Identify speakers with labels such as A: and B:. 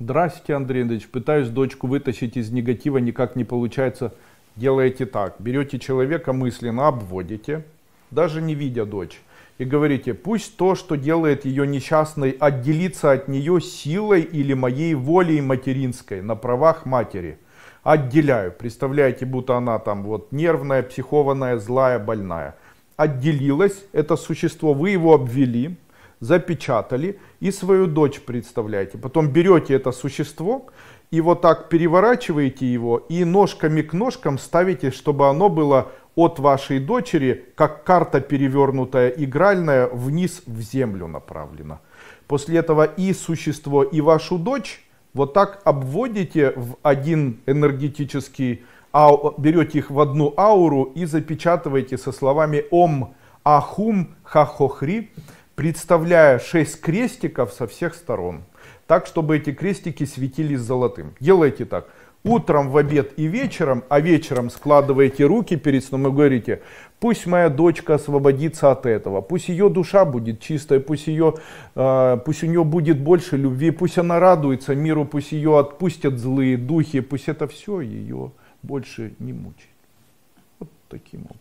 A: здравствуйте, Андрей Андреевич, пытаюсь дочку вытащить из негатива, никак не получается. Делаете так, берете человека мысленно, обводите, даже не видя дочь, и говорите, пусть то, что делает ее несчастной, отделится от нее силой или моей волей материнской на правах матери. Отделяю, представляете, будто она там вот нервная, психованная, злая, больная. Отделилась это существо, вы его обвели, запечатали и свою дочь представляете. Потом берете это существо и вот так переворачиваете его и ножками к ножкам ставите, чтобы оно было от вашей дочери, как карта перевернутая, игральная, вниз в землю направлена. После этого и существо, и вашу дочь вот так обводите в один энергетический, ау, берете их в одну ауру и запечатываете со словами «Ом Ахум Хахохри», представляя шесть крестиков со всех сторон, так, чтобы эти крестики светились золотым. Делайте так. Утром, в обед и вечером, а вечером складываете руки перед сном и говорите, пусть моя дочка освободится от этого, пусть ее душа будет чистая, пусть, ее, э, пусть у нее будет больше любви, пусть она радуется миру, пусть ее отпустят злые духи, пусть это все ее больше не мучает. Вот таким образом.